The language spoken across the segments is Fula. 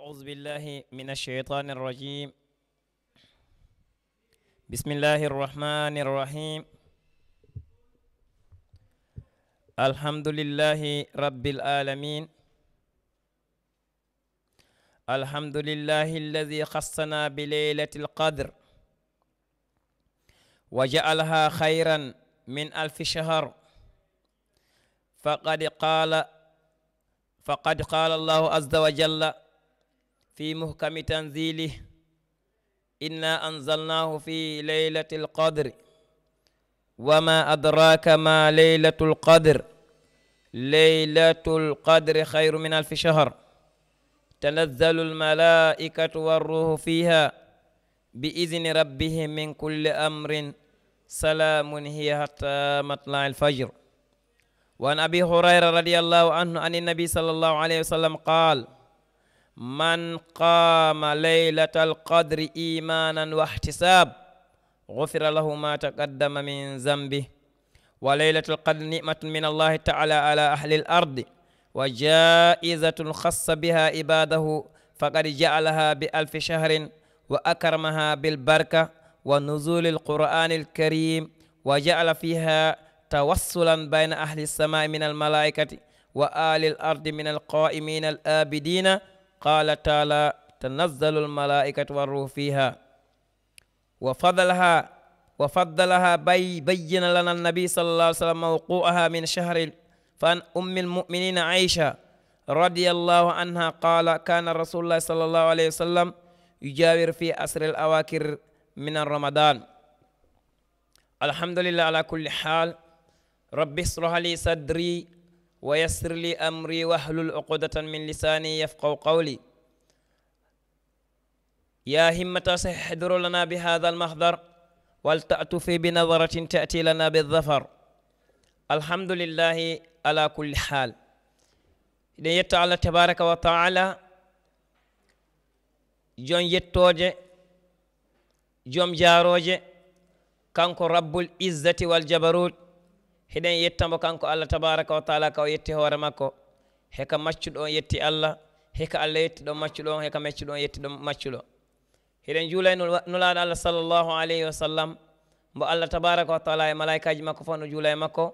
أعوذ بالله من الشيطان الرجيم بسم الله الرحمن الرحيم الحمد لله رب العالمين الحمد لله الذي خصنا بليلة القدر وجعلها خيرا من ألف شهر فقد قال فقد قال الله عز وجل في محكم تنزيله إنا أنزلناه في ليلة القدر وما أدراك ما ليلة القدر ليلة القدر خير من ألف شهر تنزل الملائكة والروح فيها بإذن ربهم من كل أمر سلام هي حتى مطلع الفجر وعن أبي هريرة رضي الله عنه أن النبي صلى الله عليه وسلم قال من قام ليلة القدر إيمانا واحتساب غفر له ما تقدم من ذنبه وليلة القدر نعمة من الله تعالى على أهل الأرض وجائزة خص بها عباده فقد جعلها بألف شهر وأكرمها بالبركة ونزول القرآن الكريم وجعل فيها توصلا بين أهل السماء من الملائكة وآل الأرض من القائمين الآبدين قال تعالى تنزل الملائكة والروح فيها وفضلها وفضلها بي بين لنا النبي صلى الله عليه وسلم وقوعها من شهر فأن أم المؤمنين عائشة رضي الله عنها قال كان رسول الله صلى الله عليه وسلم يجاور في أسر الأواكر من رمضان الحمد لله على كل حال رب اشرح لي صدري ويسر لي أمري واحلل عقدة من لساني يفقه قولي يا همة صح لنا بهذا المحضر ولتأتفي بنظرة تأتي لنا بالظفر الحمد لله على كل حال إذن يتعالى تبارك وتعالى جون يتوجه jon جاروجه كانكو رب العزة والجبروت heɗen yettamo kanko allah tabaraka wa taala ka o yetti hoore makko heka maccuɗo on yetti allah heka allah yetti ɗon maccuɗo on heka meccuɗo on yetti ɗon maccuɗo heɗen juulay nulaaɗo allah sallllahu alayhi wa sallam mbo allah tabaraka wa taala e malayikaji makko fof no juulay makko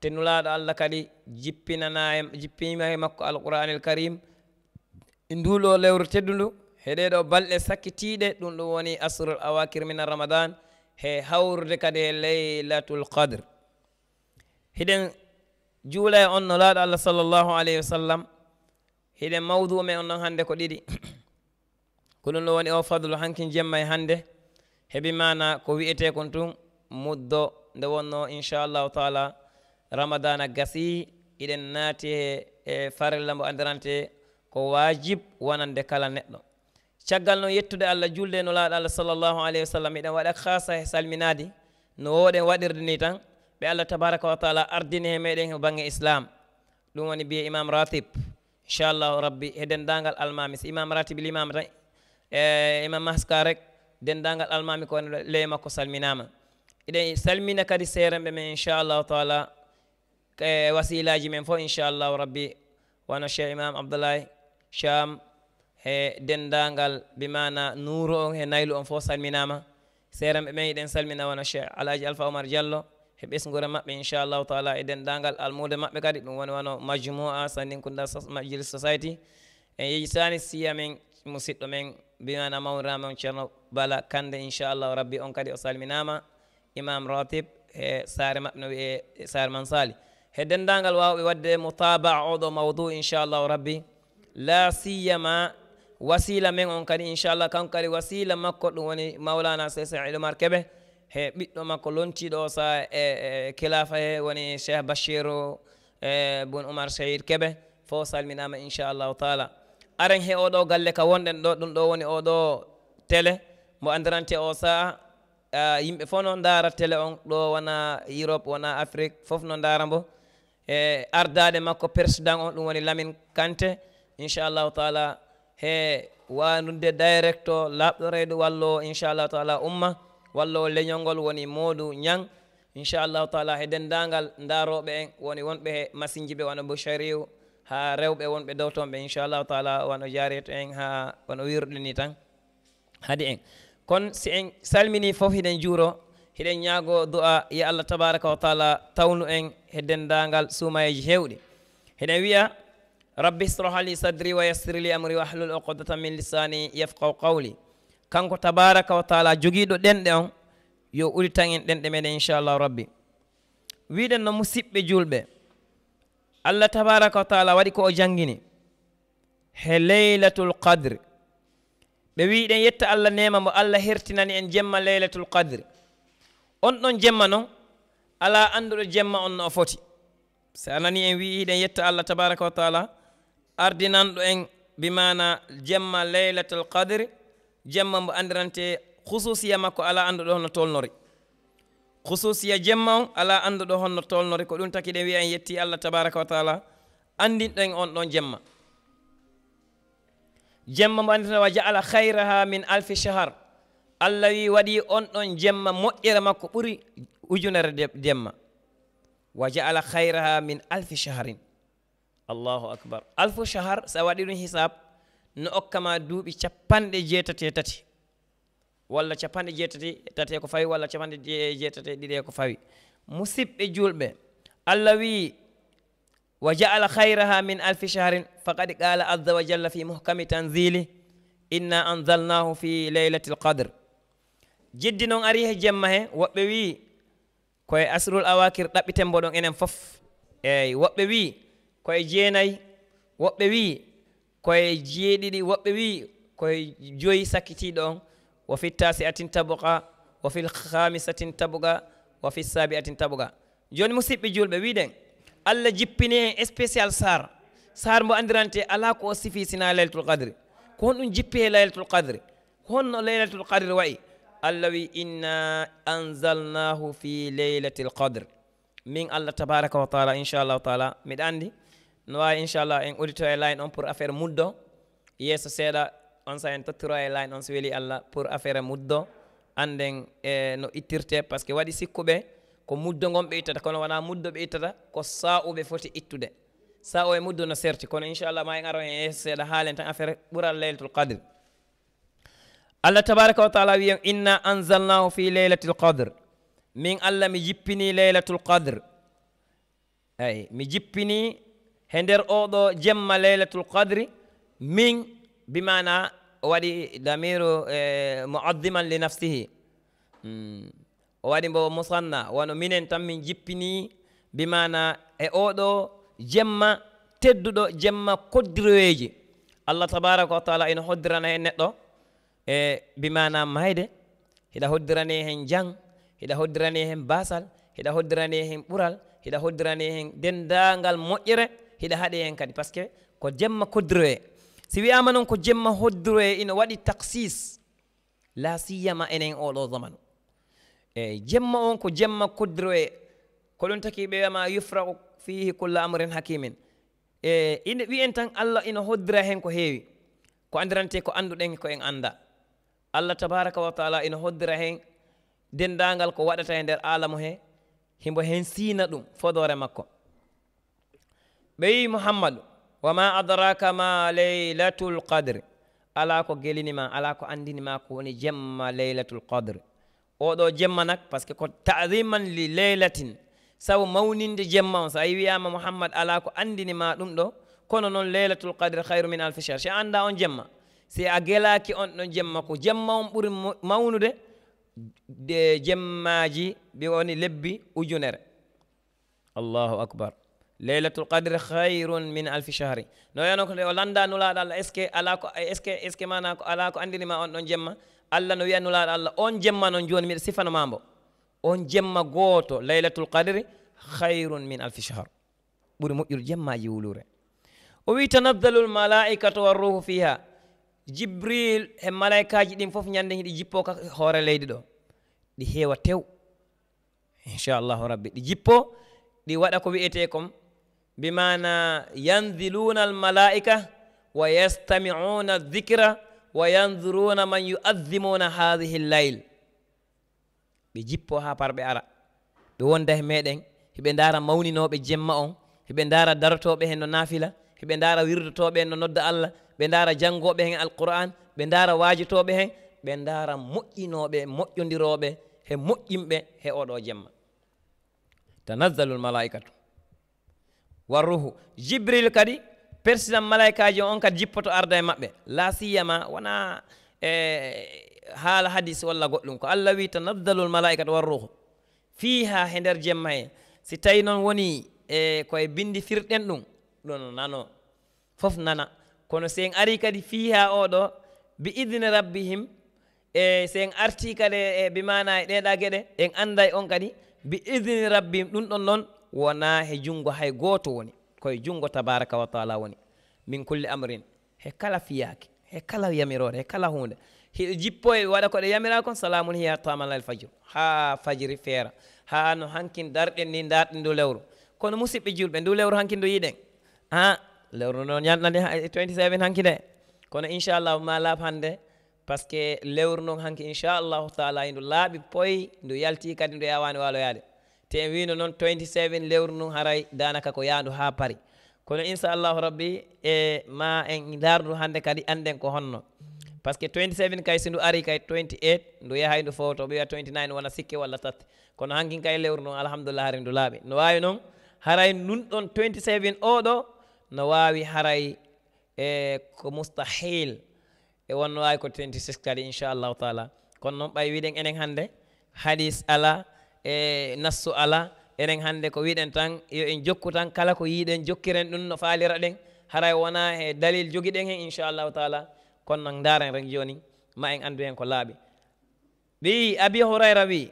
te nulaaɗo allah kadi jippinana e, jippima e makko alqouranel karim nduuɗo lewru teddundu heɗeɗo balɗe sakkitiiɗe ɗum ɗum woni asrul awakir minal ramadan he hawrude kadi e laylatul qadre hiɗen juulay e on no laaɗo allah sallllahu alayhi wa sallam hiɗen mawdu men on noon hannde ko ɗiɗi ko ɗum ɗo woni o fadlu hankin jemma e hannde heɓi mana ko wiyetee kon tun muddo nde wonno inchallahu taala ramadana gasi iɗen naati e, e farilla mbo andirante ko wajib wonande kala neɗɗo caggal noon yettude allah julde e no laaɗo allah sallllahu alayhi wa sallam iɗen waɗa hasa e salminaadi no wowɗen waɗirde ni tan ɓe allah tabaraka wa taala ardini he meɗen he bange islam ɗum woni mbiye imam ratib inchallahu rabbi e dendagal almami so imam ratib limama tan e imam maska rek dendagal almami ko woni ley makko salminama eɗen salmina kadi seerenɓe men inchallahu taala e wasilaji men fof inchallahu rabbi wono cheikh imam abdoulaye cham e dendagal bimana nuuro on e naylu on fof salminama seerenɓe men eɗen salmina wono cheikh alaji alpha oumar diallo he ɓesgore maɓɓe inchallahu taala e dendagal almude maɓɓe kadi ɗum woni wano majumoa sanin kunda majjili society en yejitani siyamen musidɗo men bimana mawnirama on ceerno bala kande inchallahu rabbi on kadi o salminama imam ratib e saare maɓɓe no wiye e saare man sali he dendagal wawɓe wadde moutaba oɗo mawdou inchallahu rabbi la siyama wasila men on kadi inchallah kanko kadi wasila makko ɗum woni mawlana sesen ilomar keɓe he ɓiɗɗo makko lontido sa e kilafa he woni cheikh bachir e bon omar seyid kebe fo salminama allah taala aran he oɗo galle ka wonden do ɗum do woni oɗo télé mo andirante o sa yimbe fo non dara télé on do wana europe wana afrique fof non ndaara mbo e ardade makko président on dum woni lamin kante insha allah taala he wanude directo labdo reedo wallo insha allah taala umma walla o leñol ngol woni moodu ñang inchallahu taala he denndaangal ndaarooɓe en woni wonɓe he masinji ɓe wano bochariu haa rewɓe wonɓe dowtonɓe inchallahu taala wano jaareto en haa wano wirɗo ni tan hadi en kon si en salminii fof hiɗen juuro hiɗen ñaago du'a yo allah tabaraka wa taala tawnu en he denndaangal suumayeji heewɗi heɗen wiya rabbi srohali sadri wa yassirli amri wa ahlul uqdatan min lisani yafqaw qawli kanko tabaraka wa taala jogiiɗo ɗenɗe on yo uritan en ɗenɗe meɗen inchallahu rabbi wiɗen no musiɓɓe julɓe allah tabaraka wa taala waɗi ko o janngini he leylatul qadre ɓe wiɗen yetta allah nema mo allah hertinani en jemma leylatul qadre on ɗon jemma noon ala annduɗo jemma on no o foti so anani en wiiɗen yetta allah tabaraka wa taala ardinanɗo en bimana jemma leylatul qadre jemma mbo andirante khususiya makko ala anndu ɗo holno tolnori khususiya jemma o ala anndu ɗo holno tolnori ko ɗum taki ɗen wiya en yetti allah tabaraka wa taala andinɗen on ɗon jemma jemma mbo andirante wa jaala hayraha min alfi chahar allah wi waɗi on ɗon jemma moƴƴere makko ɓuri ujunere demma wa jaala hayraha min alfi chaharin allahu akbar alfu chahar sa waɗi ɗum hisab no okkama duuɓi capanɗe jeetati e tati walla capanɗe jeetati e tati e ko fawi walla capanɗe jeetati e ɗiɗi e ko fawi musiɓɓe juulɓe allah wii wa jaala hayraha min alfi shahrin faqad qala azza wa jalla fi muhkami tanzili inna anzalnahu fi laylati lqadr jiddi noon ari he jemma he woɓɓe wii koye asrul awakir ɗaɓɓite mboɗon enen fof eyi woɓɓe wii koye jeenayi woɓɓe wii koye jeeɗiɗi woɓɓe wii koye joyi sakkitiiɗo on wo fi tasi atin taboga wo fil hamis atin taboga wo fi saabi atin taboga jooni musidɓe julɓe wiiɗen allah jippini hen spécial sar sar mbo andirante e ala ko o sifi sina laylatul qadre ko honɗum jippi he laylatul qadre honno laylatul qadre wayi allah wi inna anzalnahu fi laylati l qadre min allah tabaraka wa taala inchallahu taala mbiɗa anndi no wawi inchallah en audito e line on pour affaire muddo yeeso seeɗa on sa en tottiro e line on so weeli allah pour affaire muddo anden e no ittirte par ce que waɗi sikkuɓe ko muddo gon ɓe ittata kono wona muddo ɓe ittata ko sa'uɓe foti ittude sa'o e muddo no serti kono inchallah ma en ara hen yeeso seeɗa haalen tan affaire ɓural leylatul qadre allah tabaraka wa taala wiyen inna anzalnahu fi leylatil qadre min allah mi jippini leylatul qadre eyi mi he nder oɗo jemma laylatul qadri min bimana waɗi damiru e muadiman li nafsihi mm. o waɗi mbo musanna wono minen tan min jippini bimana e oɗo jemma tedduɗo jemma koddiroyeji allah tabaraka wa taala ina hoddirana hen neɗɗo e bimana mayde hiɗa hoddirane hen jang hiɗa hoddirane hen basal hiɗa hoddirane hen ɓural hiɗa hoddirane hen dendagal moƴƴere hiɗa haɗe hen kadi par ce que ko jemma koddiroye si wiyama noon ko jemma hoddiroye ina waɗi taxis la siyama enen oɗo zamanu eyyi jemma on ko jemma koddiroye ko ɗum taki ɓewama yufra fihi kulla amrin hakimin e ine wiyen tan allah ina hoddira hen ko heewi ko andirante ko anduɗen ko en anda allah tabaraka wa taala ina hoddira hen dendagal ko waɗata e nder alamu he himbo hen siina ɗum fodore makko ɓeyi muhammadu wama adraka ma leylatul qadre ala ko gelinima ala ko andinima ko woni jemma leylatul qadre oɗo jemma nak par ce que ko tadiman li leylatin sabu mawninde jemma on so a wiyama mouhammad ala ko andinima ɗum ɗo kono noon leylatul qadre hayru min alfi cher si anda on jemma si a gelaki on ɗon jemma ko jemma on ɓuuri mawnude de jemmaji ɓe woni lebbi ujunere allahu akbar laylatul qadre hayrun min alfi chahri no wiyano ko o landa nulaɗo allah est ce que ala ko est ce que est ce que mana ko ala ko andirima on ɗon jemma allah no wiya nulaɗo allah on jemma noon joni mbiɗa sifano mambo on jemma goto laylatul qadre hayrun min alfi chahr ɓuuri moƴƴuru jemmaji wulure o wi tanaddalul malaikatu warruhu fiha jibril e malaikaji ɗin foof ñande hiɗi jippo ka hoore leydi ɗo ɗi heewa tew inchallahu rabbi ɗi jippo ɗi waɗa ko wiyete kom بمعنى ينزلون الملائكة ويستمعون الذكر وينظرون من يؤذمون هذه الليل بجيبو ها بار بأرى ده ميدن هبين دارا موني نو بجمع هبين دارا درتو بهن نافلة هبين دارا ويردتو بهن ند الله بين دارا جنگو القرآن بين واجتو بهن بين مؤينو به مؤيون دي روبه هم به هم اوضو جمع تنزل الملائكة wa ruhu jibril kadi persinan malaikaji on kadi jippoto arda e maɓɓe la siyama wona e haala hadis walla goɗɗum ko allah wi tan nafdalul malaikate warruhu fiha e nder jemma he si tawi noon woni e koye bindi firɗen ɗum ɗono nano fof nana kono si en ari kadi fiha oɗo bi idni rabbihim e si en arti kadi e bimana e, e ɗeɗa gueɗe en anda e on kadi bi idni rabbihim ɗum ɗon noon wona he junngo hay gooto woni koye junngo tabaraka wa taala woni min kulle amrin he kala fiyaake he kala yamirore he kala huunde hiɗo jippo e waɗa koɗe yamira kon salamun hiya tamalal fajiru haa fajiri feera haa no hankin darɗen ni darɗen ndu lewru kono musidɓe julɓe ndu lewru hanki ndu yiɗen a lewru noon yanɗande 27 hanki nde kono inchallah ma laab hannde par ce que lewru noon hanki inchallahu taala e ndu laaɓi poy ndu yalti kadi ndu yawani waaloyaade te en wino noon 27 lewru ndu haray danaka ko yandu ha paari kono inchallahu rabbi e ma en laarndu hannde kadi annden ko honno par ce que 27 kay si ndu ari kay 28 ndu yahay e ndu foto ɓe wiya 29 wona sikke walla tatte kono hankin kay lewru ndu alhamdulillah hari ndu laaɓi no wawi noon haray ndun ɗon 27 oɗo no wawi haray e ko moustahil e wonno wawi ko 26 kadi inchallahu taala kono noon ɓay wiɗen enen hannde hadis ala e nassu alaa enen hannde ko wiiɗen tan yo en jokku tan kala ko yiiɗen jokkiren ɗum no faalira ɗen haray wona e dalil jogiɗen heen inchallahu taala kono noon ndaaren ren jooni ma en anndu heen ko laaɓi ɓii abi hurayra wii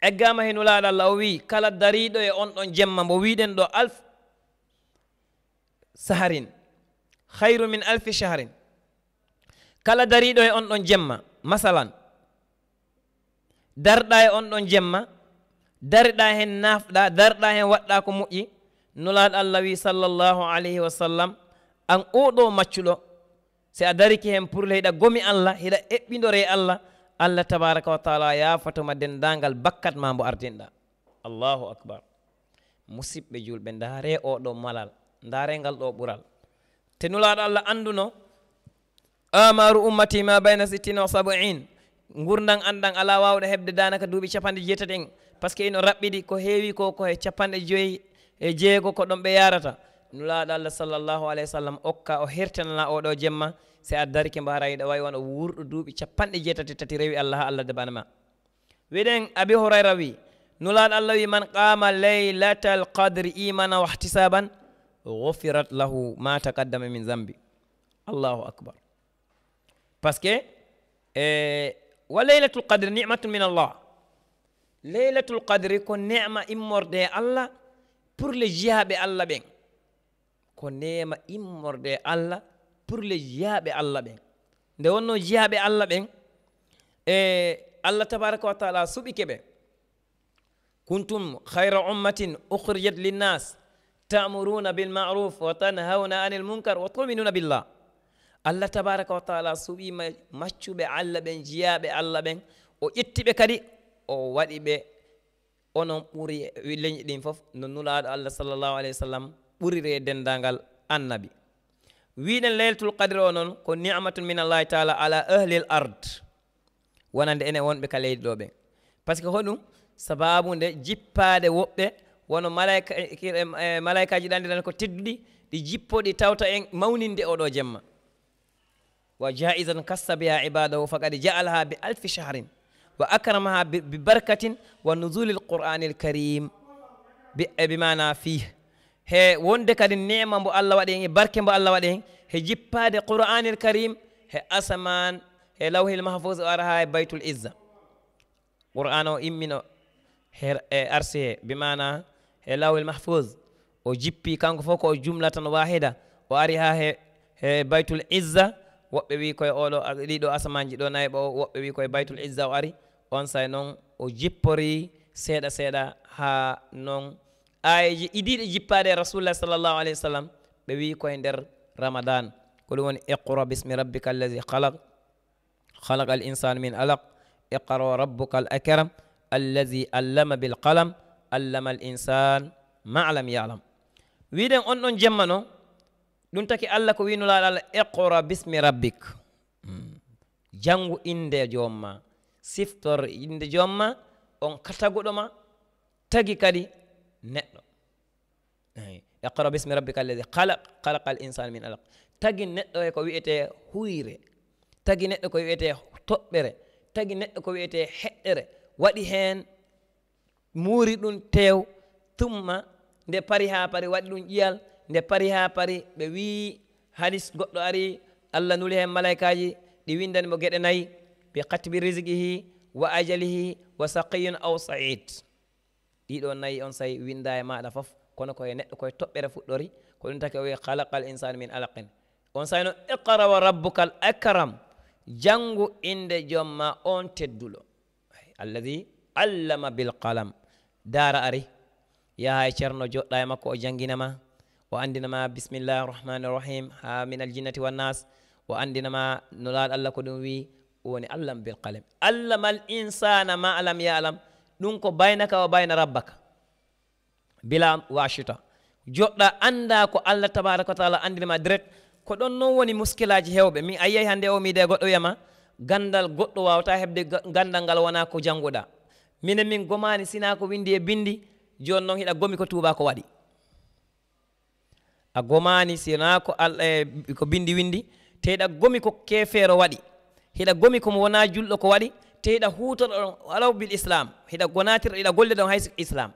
eggaama he nulaaɗo allah o wii kala dariiɗo e on ɗon jemma mbo wiiɗen ɗo alf saharin hayru min alfi saharin kala dariiɗo e on ɗon jemma masalan darɗa e on ɗon jemma darɗa hen nafɗa darɗa hen waɗɗa ko moƴƴi nulaaɗo allah wi sallllahu alayhi wa sallam an oɗo maccuɗo si a dariki hen purle hiɗa gomi allah hiɗa heɓɓidore e allah allah tabaraka wa taala yafatoma dendagal bakkat ma mbo ardinɗa allahu akbar musibɓe julɓe ndaare oɗo malal ndaare ngal ɗo ɓural te nulaaɗo allah anduno amaru ummati ma bayna sittine wa sabuin gurdan andan ala wawɗo hebde danaka duuɓi capanɗe jeetati en par ce que ino raɓɓiɗi ko heewi ko ko e capanɗe joyyi e jeego ko ɗon ɓe yarata nulaaɗo allah sallllahu alayhi wa sallam okka o hertanana oɗo jemma si a dari ke mbaarayiɗo wawi wona wurɗo duuɓi capanɗe jeetati tati rewi allah ha allah debanama wiɗen abi hourayra wi nulaaɗo allah wi man qama laylata l qadre imana wa htisaban gofirat lahu ma taqaddama min zambi allahu acbar par ce que e eh, وليلة القدر نعمة من الله ليلة القدر كون نعمة إمورد الله pour le jihaɓe allah ɓen ko nema immorde allah pour le jihaɓe allah ɓen nde wonno jihaɓe allah ɓen e allah tabaraka wa taala suɓike ɓe kuntum hayra ummatin ukhrijat linnas tamuruna bilmaruf wa tanhawna anil munkar wa tuminuna billah allah tabaraka wa taala so wima maccuɓe allah ɓen jiyaɓe allah ɓen o ƴettiɓe kadi o waɗi ɓe onon ɓuuri leñi ɗin fof no nulaɗo allah sallllahu alayhi wa sallam ɓurire dendagal annabi wiɗen laylatul qadre o noon ko nicmatun minallahi taala ala ahli l ard wonande ene wonɓe ka leydi ɗo ɓen par ce que hoɗum sababu nde jippaɗe woɓɓe wono malaika e, e, malaikaji ɗandiran ko tedduɗi ɗi jippoɗi tawta en mawninde oɗo jemma وجائزا كس بها عباده فقد جعلها بألف شهر وأكرمها ببركة ونزول القرآن الكريم بمعنى فيه he wonde kadi nema mbo allah waɗi hen e barke mbo allah waɗi hen he jippade qur'anil karim he asaman he lawhil mahfus o ara ha e baytul izza qur'an o immino he e arsi he bimana he lawhil mahfus o jippi kanko fof ko jumla tan wahida o ari ha he he baytul izza woɓɓe wi koye oɗo ɗiɗo asamaji ɗo nayi ɓo woɓɓe wi koye baytul izza o ari on say noon o jippori seeɗa seeɗa ha noon ayeji idiɗe jippade e rasulullah sallllahu alayhi wa sallam ɓe wi koye nder ramadan ko ɗum woni iqra bismi rabbika alladi halaq halaq al insane min alaq iqra wa rabbuka al akram alladi allama bilqalam allama al insan ma lam yalam wiɗen on ɗon jemma no ɗum taki allah ko winulaal allah iqra bismi rabbik hmm. janngu innde joom ma siftor innde joom ma on kataguɗo ma tagi kadi neɗɗo iqra bismi rabbika alladi halaq halaqa al insane min alaq tagi neɗɗo e ko wiyete huyre tagi neɗɗo ko wiyete toɓɓere tagi neɗɗo ko wiyete heɗɗere waɗi heen muuri ɗum tew tumma nde pari haa pari waɗi ɗum ƴiyal nde pari ha pari ɓe wi halis goɗɗo ari allah nuli hen malaikaji ɗi windani mo gueɗe nayyi bi qatbi risguihi wa ajalihi wa saqiyun aw said ɗiɗo nayyi on sayi winda e maɗa foof kono koye neɗɗo koye toɓɓere fuɗɗori ko ɗum taki o wi halaqal insanu min alaqin on sayno iqra wa rabbukal akram janngu inde jomma on tedduɗo alladi allama bilqalam dara ari yaha e ceerno joɗɗa e makko o janginama o andinama bisimillah rahmani rahim ha min aljinnati wannas o andinama no laaɗo allah ko ɗum wi woni allahm bil kalem allah mal insana ma alam ya alam ɗum ko baynaka o bayna rabbaka bila washita joɗɗa anda ko allah tabaraka wa taala andinama direct ko ɗon noon woni muskillaji hewɓe min a yiyahi hannde o mi de goɗɗo wiyama gandal goɗɗo wawata heɓde gandal ngal wona ko janguɗa minen min gomani sina ko windi e bindi joni noon hiɗa gomi ko tuuba ko waɗi a gomaani sina ko alla e ko bindi windi te ɗa gomi ko keefeero waɗi hiɗa gomi komo wonaa julɗo ko waɗi te ɗa huutoro ɗon alaw bil islam hiɗa gonaatira ɗiɗa golle ɗon hayso islam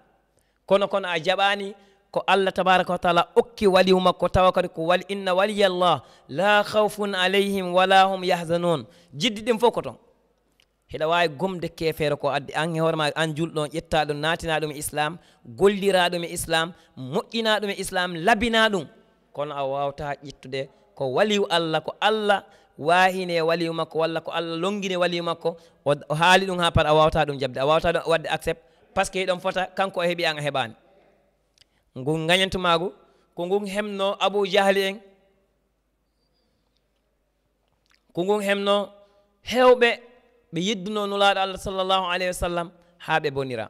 kono kono a jaɓaani ko allah tabaraka wa taala okki waliyu makko tawa kadi ko wali inna waliya llah la khawfun alayhim wala hum yahzanun jiddi ɗin fof ko ton heɗa wawi gomde kefere ko addi an e hoorema an julɗon ƴetta ɗum natina ɗum e islam gollira e ɗum e islam moƴƴina ɗum e islam labina ɗum kono a wawata ƴettude ko waliw allah ko allah wahine waliw makko walla ko allah longine waliw makko o haali ɗum ha par a wawata ɗum jabde a wawata ɗum wadde accept par ce que heɗon fota kanko o heeɓi an a heɓani ngun gañantumago ko ngun hemno abou jahli en ko ngun hemno hewɓe ɓe yedduno nulaaɗo allah sallallahu alayhi wa sallam haa ɓe bonira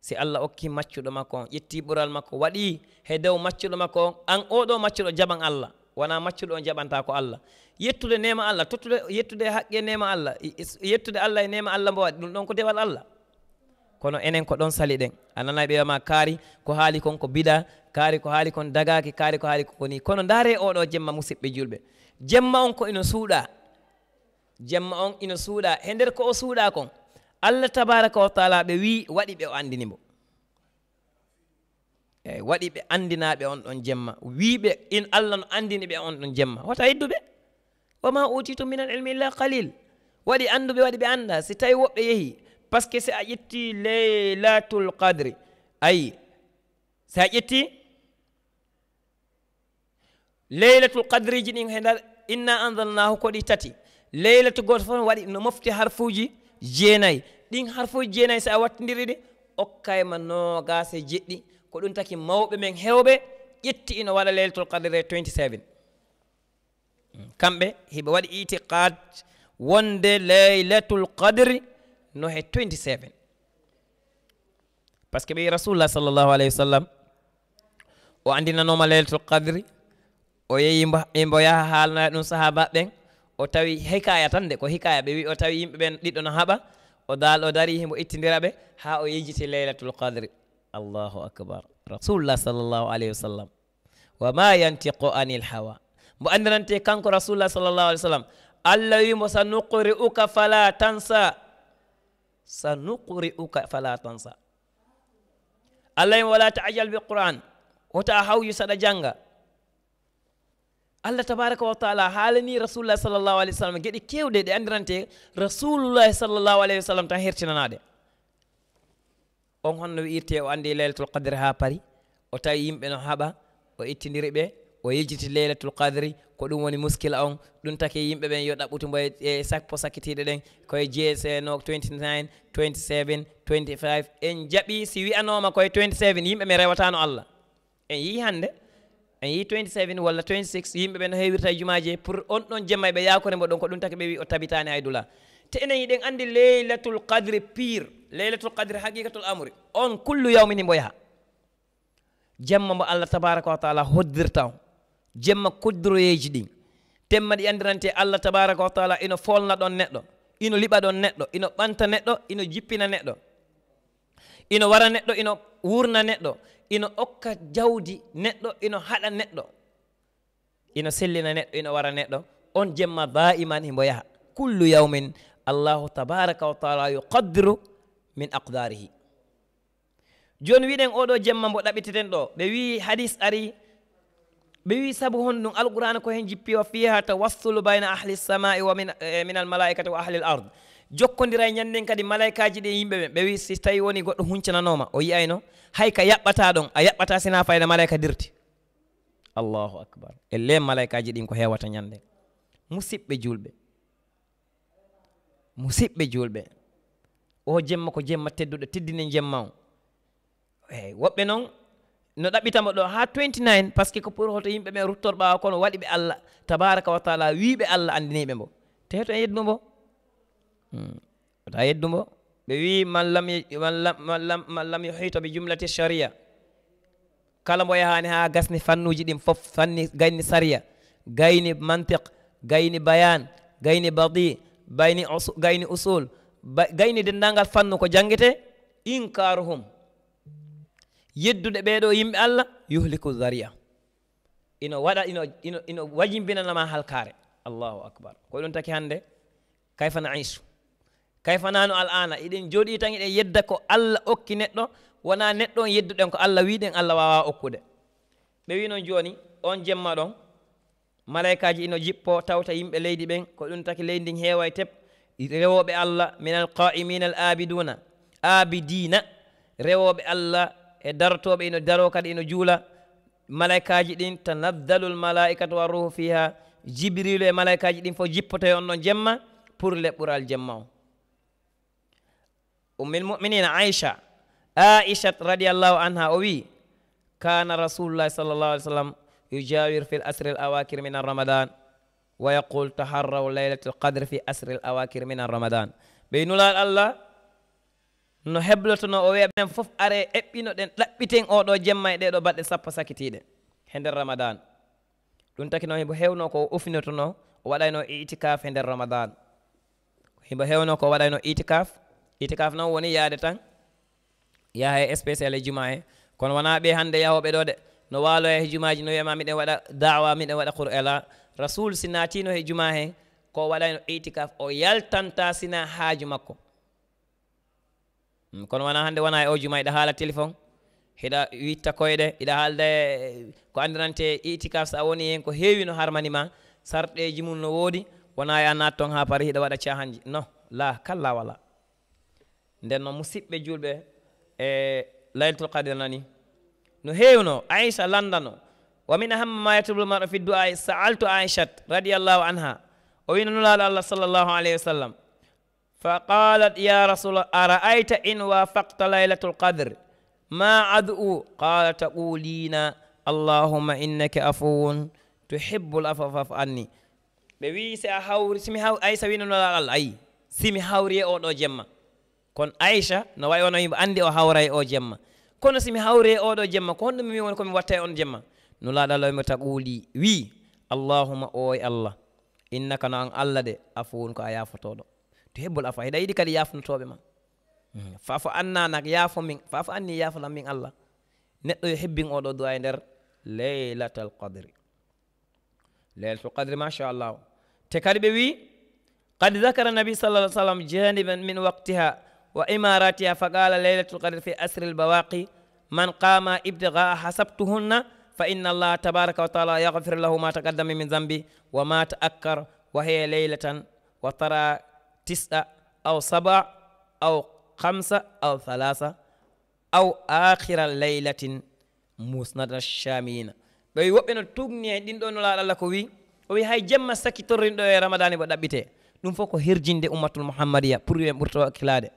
si allah okki maccuɗo makko on ƴetti ɓural makko waɗi he dow maccuɗo makko on an oɗo maccuɗo jaɓan allah wona maccuɗo on jaɓanta ko allah yettude nema allah tottude yettude haqqe nema allah yettude allah e nema allah mbo waɗi ɗum ɗon ko dewal allah kono enen ko ɗon sali ɗen a nana ɓeewama kaari ko haali kon ko biɗa kaari ko haali kon dagaki kaari ko haali koko ni kono ndaare oɗo jemma musidɓe julɓe jemma on ko ino suuɗa jemma on ina suuɗa e nder ko o suuɗa kon allah tabaraka wa taala ɓe wi waɗi ɓe o andini mo eyi waɗi ɓe andinaɓe on ɗon jemma wiɓe in allah no andini ɓe on ɗon jemma wata yidduɓe wama utitu minal ilmi illa qalil waɗi anduɓe waɗi ɓe anda si tawi woɓɓe yeehi par ce que si a ƴetti laylatul qadre ayi si a ƴetti laylatul qadre ji ɗin he nder inna anzalnahu koɗi tati leylata gooto fof waɗi no mofti harfuji jeenayi ɗin harfuji jeenayi so a wattodiri ɗi okkayma noogas e jeɗɗi ko ɗum taki mawɓe men hewɓe ƴetti ino waɗa leylatol qadre 27 kamɓe hiɓe waɗi itiqad wonde leylatul qadre no he 27 par ce que ɓeyi rasulullah sallllahu alayhi wa sallam o andinanoma leylatul qadre o yeyi e mbo yaha haalanaya ɗum sahaba ɓen o tawi hikaya tan de ko hikaya be wi o tawi yimɓe ben ɗiɗo no haba o dal o dari himo ittindirabe ha o yejjiti laylatul qadr allahu akbar rasulullah sallallahu alaihi wasallam wa ma yantiqu anil hawa mbo andirante kanko rasulullah sallallahu alaihi wasallam alla allah sanuqri'uka fala tansa sanuqri'uka fala tansa alla wimo wala ta'jal bi qur'an ta hawyu sada janga allah tabaraka wa taala haalani rasulullah sallllahu alih w sallam gueɗe kewɗe ɗe andirante rasulullahi sallllahu alayhi wa sallam tan hertinanaɗe on honno wiirte o andi leylatul qadre ha paari o tawi yimɓe no haɓa o ittidiri ɓe o yejjiti leylatul qadri ko ɗum woni muskila on ɗum taki yimɓe ɓen yo ɗaɓɓutu mbo e sappo sakkitiɗe ɗen koye jeeseno 29 27 25 en jaɓi si wiyanoma koye 27 yimɓe ɓe rewatano allah en yii hannde en yi 27 walla 26 yimɓeɓe no hewirta e jumaji pour on ɗon jemma e ɓe yakore mbo ɗon ko ɗum taki ɓe wi o tabitani haydoula te enen yiɗen andi leylatul qadre pire leylatul qadre haqiqatul amre on kullu yawmini mbo yaha jemma mbo allah tabaraka wa taala hoddirta o jemma kuddroyeji ɗin temma ɗi andirante allah tabaraka wa taala ino folna ɗon neɗɗo ino liɓa ɗon neɗɗo ino ɓanta neɗɗo ino jippina neɗɗo ino wara neɗɗo ino wurna neɗɗo ina okka jawdi neɗɗo ina haɗa neɗɗo ina sellina neɗɗo ina wara neɗɗo on jemma ba iman himbo yaha kullu yawmin allahu tabaraka wa taala yuqaddiru min aqdarihi joni wiɗen oɗo jemma mbo ɗaɓititen ɗo ɓe wi hadis ari ɓe wi saabu hon ɗum alqurana ko hen jippi wa fiha tawassulu bayna ahli lsamai wa min eh, almalaikati wa ahli l ard jokkodira e ñannden kadi malaikaji ɗi e yimɓe ɓe ɓe wi si tawi woni goɗɗo huncananoma o yiyayno hayka yaɓɓata ɗon a yaɓɓata sina fayda malaika dirti allahu acbar e le malaikaji ɗin ko hewata ñannden musiɓɓe julɓe musiɓɓe julɓe o jemma ko jemma tedduɗo teddine jemma o eyi woɓɓe noon no ɗaɓɓitamo ɗo ha 29 par ce que ko pour holto yimɓe ɓe ruttor ɓawa kono waɗi ɓe allah tabaraka wa taala wiɓe allah andiniɓe mbo teto en yeddumo mbo Hmm. ta yeddumbo ɓe wi mallam yuhita bi jumlati charia kala mbo yahani ha gasni fannuji ɗin foof fanni gayni saria gayni mantiq gayni bayan gayni badi bayni gayni usul gayni dendagal fannu ko janguete inkaruhum yeddude ɓeɗo yimɓe allah yuhliku zaria ino waɗa ino ino wajimbinanama halkare allahu akbar ko ɗum taki hande kayfana aisou kay fanano alana eɗen jooɗi tan eɗen yedda ko allah okki neɗɗo wona neɗɗo on yedduɗen ko allah wiɗen allah wawa okkude ɓe wi noon joni on jemma ɗon malaikaji ino jippo tawta yimɓe leydi ɓen ko ɗum taki leydi ndin heewa teb rewoɓe allah min al qa'imina al abiduna abidina rewoɓe allah e dartoɓe ino daro kadi ino juula malaikaji ɗin tanaddalu l malaikatu wa ruhu fiha jibrilu e malaikaji ɗin fo jippotoe on ɗon jemma pour leɓɓural jemma o أم المؤمنين عائشة عائشة رضي الله عنها أوي كان رسول الله صلى الله عليه وسلم يجاور في الأسر الأواكر من رمضان ويقول تحروا ليلة القدر في أسر الأواكر من رمضان بين الله نحب لتنا أوي أبنى فف أري أبنى دين لأبتين أو دو جمع دي دو بات لسابة ساكتي دي هند رمضان دون تاكي نوهي بحيو نوكو أفنى تنو ودينو إيتكاف هند رمضان هيبا هيو نوكو ودينو إيتكاف إيتكاف itikaf noon woni yaade tan yaha e spécial e juma he kono wona ɓe hannde yahoɓe ɗo de no waaloya he jumaji no wiyama miɗen waɗa dawa miɗen waɗa qour ela rasul si natino he juma he ko waɗano itikaf o yaltanta sina haaju makko mm, kono wona hannde wona e o juma iɗa haala téléphone heɗa witta koyeɗe iɗa haalda ko andirante itikaf sa woni hen ko heewi no harmani ma sarɗe jimum no woodi wona e a natton ha paari hiɗa waɗa cahanji non la kalla wala ndenno musibbe julbe e laylatul qadr nani no heewno aisha landano wa min ahamma ma yatlubul mar'a fi du'a sa'altu aisha radiyallahu anha o wino nulaaɗo allah sallallahu alayhi wasallam fa qalat ya rasul ara'aita in wafaqta laylatul qadr ma ad'u qalat qulina اللهم انك afuwun تحب afa faf anni ɓe wi si a hawri simi haw aysa wino nulaaɗo allah ayi simi hawri kono aicha no wawi ono himɓe andi o hawra e o jemma kono somi hawre oɗo jemma ko honɗo mimi woni komi watta e on jemma no laaɗa lawmi ta ɓuuli wi allahuma o e allah innaka no an allah de afo woni ko a yafotoɗo to hebbol afa heɗa yiɗi kadi yafnotoɓe ma hmm. fafo annanak yaafo min fafo anni yafolam min allah neɗɗo yo hebbin oɗo duwa e nder leylatal qadri leylatul qadri machallahu te kadi ɓe wi qad dakara nabi sallah ah sallam jeni min waqtiha wa imaratiha fa qala laylatul qadr fi asri lbawaqi man qama ibtiga hasabtuhunna fa inna allaha tabaraka wa taala yahfir lahu ma taqaddame min zambi wa ma ta akkar wa heya laylatan wa tara tisa aw saba aw hamsa aw halasa aw akhira laylatin musnada shamina ɓewi woɓɓe no tugni hen ɗin ɗo nolaɗa allah ko wi o wi hay jemma sakki torrin ɗo e ramadani mo ɗaɓɓite ɗum fof ko herjinde ummatul muhammadiya pour ɓen ɓurtawa kilade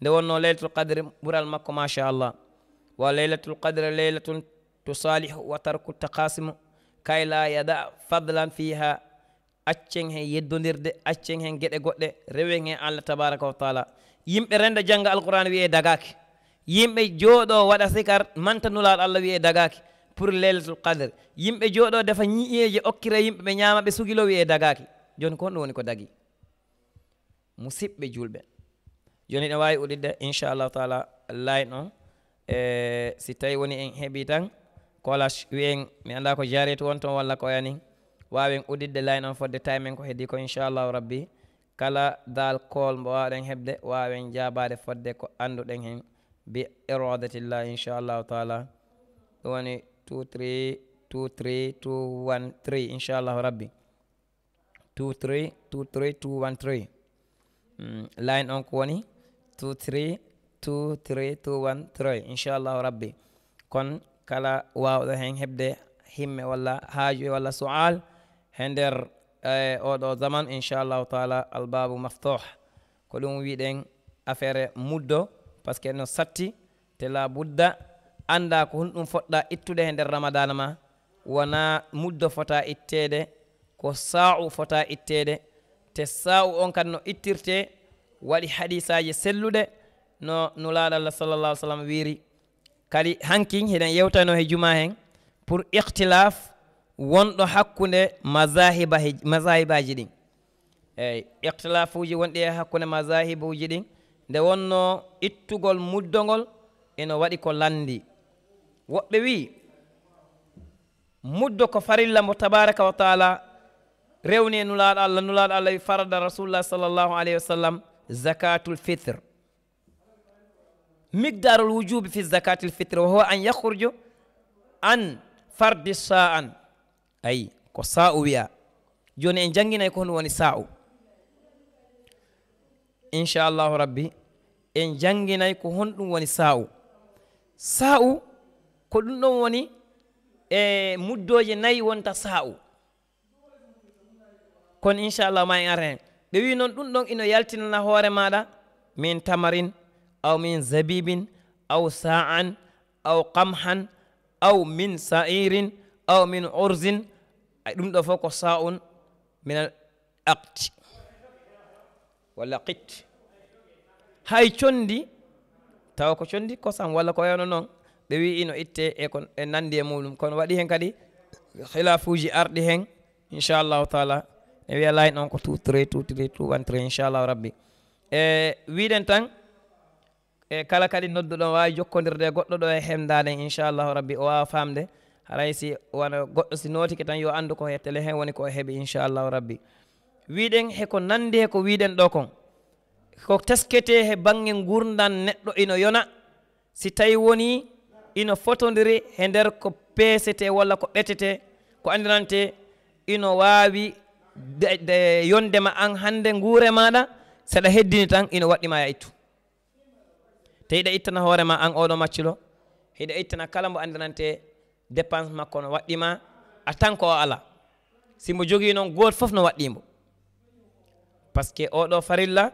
nde wonno laylatul qadre ɓural makko machallah wa laylatul qadre laylatun tosalihu wa tarku takasimu kay la yada fadlan fiha accen hen yeddodirde accen hen gueɗe goɗɗe rewen hen allah tabaraka wa taala yimɓe renda jangga alqurana wiye dagaki yimɓe jooɗo waɗa sikar manta nulaɗo allah wiye dagaki pour laylatul qadre yimɓe jooɗo defa ñiieje okkira yimɓe ɓe ñama ɓe sugilo wiye dagaki joni ko honɗo woni ko dagui musibɓe julɓen joni ɗen wawi uɗidde inchallahu taala lay ɗon e si tawi woni en heeɓi tan kolash wiyen mi anda ko jaretu won toon walla ko yani wawen uɗidde lay ɗon fodde tawi men ko heedi ko inchallahu rabbi kala dal kol mbo wawɗen heɓde wawen jabade fodde ko anduɗen hen bi iradatillah inchallahu taala ɗum woni 23231 inchallahu rabbi 23 23 213 lyne on ko woni 23231 inchallahu rabbi kon kala wawɗo hen heɓde himme walla haaju e walla soal he nder e, oɗo zaman inchallahu taala albabu maftouh ko ɗum wiɗen affaire muddo par ce que no satti te la budda anda ko hon ɗum foɗɗa ittude he nder ramadana ma wona muddo fota ittede ko sa'u fota ittede te sa'u on kadi no ittirte waɗi hadise aji selluɗe no nulaɗo allah sallallah ai sallam wiiri kadi hankin heɗen yewtano he juma hen pour ihtilaf wonɗo hakkude masahiba masahibaji ɗin eyyi ihtilaf uji wonɗi e hakkude masahiba uji ɗin nde wonno ittugol muddogol ene waɗi ko landi woɓɓe wi muddo ko farilla mo tabaraka wa taala rewni e nulaɗo allah nulaɗo allah wi farada rasulullah sallllahu alayhi wa sallam zakatul fitre migdarul wujube fi zakatul fitre wa howa an yahruio an fardi sa an ayi ko sa'u wiya joni en jangguinayi ko hon woni sa'u inchallahu rabbi en jangguinayi ko hon ɗum woni sa'u sa'u ko ɗum ɗon woni e muddoji nayi wonta sa'u kono inchallahu ma en ara hen ɓe wi noon ɗum ɗon ino yaltinana hoore maɗa min tamarin aw min zabibin aw sa'an aw qamhan aw min sa'irin aw min ursin ɗum ɗo fof ko sa'un min al aqti walla qit hay condi tawa ko condi kosam walla ko wayno noon ɓe wi ino itte e ko e nandi e muɗum kono waɗi hen kadi khilafuji arɗi hen inchallahu taala e wiya laayi noon ko tuutere tuutere tuuɓantere inchallahu rabbi e wiiɗen tan e kala kadi nodduɗon waawi jokkondirde e goɗɗo ɗo e heemdaade inchallahu rabbi o waawa faamde haray si wona goɗɗo si nootike tan yo anndu ko hettele heen woni ko heɓi inchallahu rabbi wiiɗen heko nanndi he ko wiiɗen ɗo kon ko teskitee he baŋnge ngurdan neɗɗo ino yona si tawi woni ino fotondiri e ndeer ko peesetee walla ko ɓetetee ko anndirantee ino waawi de yondema an hande guure maɗa saɗa heddini tan ina waɗɗima ya ittu te iɗa ittana hoorema an oɗo maccilo hiɗa ittana kala mbo andirante dépense makko no waɗɗima a tan ko o ala simbo jogui noon goto foof no waɗɗimbo par ce que oɗo farilla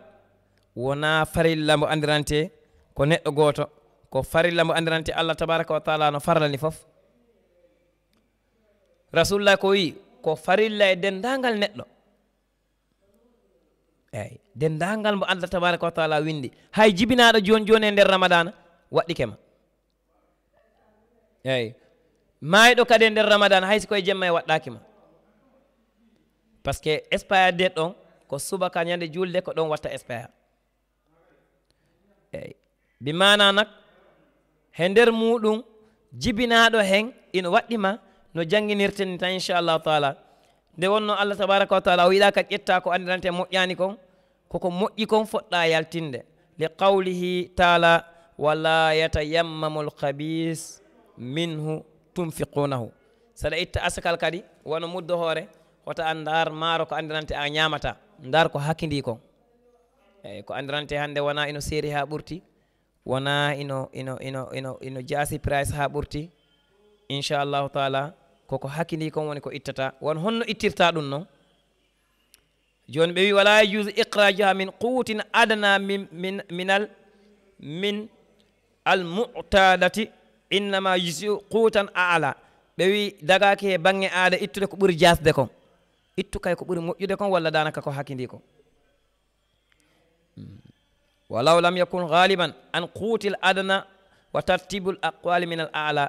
wona farilla mbo andirante ko neɗɗo goto ko farilla mbo andirante allah tabaraka wa taala no farlani foof rasulullah ko wi ko farilla e dendagal neɗɗo eyyi dendagal mo allah tabaraka wa taala windi hay jibinaɗo joni joni e nder ramadana waɗɗikema eyyi mayiɗo kadi e nder ramadana hay sikoye jemma e waɗɗakima par ce que spaya de ɗon ko subaka ñande julde ko ɗon watta spaya eyyi bi mana nak he nder muɗum jibinaɗo hen ina waɗɗima no jannginirten ta inchallahu taala nde wonno allah tabaraka wa taala o yiɗa ka ƴetta ko andirante e moƴƴani kon koko moƴƴi kon foɗɗa yaltinde li qawlihi taala wala yatayammamu lkhabis minhu tunfiqunahu saɗa itta asakal kadi wono muddo hoore hoto an ndar maaro ko andirante a ñamata ndar ko hakkidi kon eyyi ko andirante hannde wona ino séri ha ɓurti wona ino ino ino ino ino jaasi price ha ɓurti inchallahu taala koko hakini kon woni ko ittata won honno ittirta ɗum noon joni ɓe wi wala yajuse iqrajuha min qutin adana min min minal min al almutadati innama yusiu qutan ala ɓe wi dagaki he bange aada ittude ko ɓuuri jasde kon ittu kay ko ɓuuri moƴƴude kon walla danaka ko hakkindi kon walaw lam yakun galiban an qutil adana wa tartibul aqwali min al ala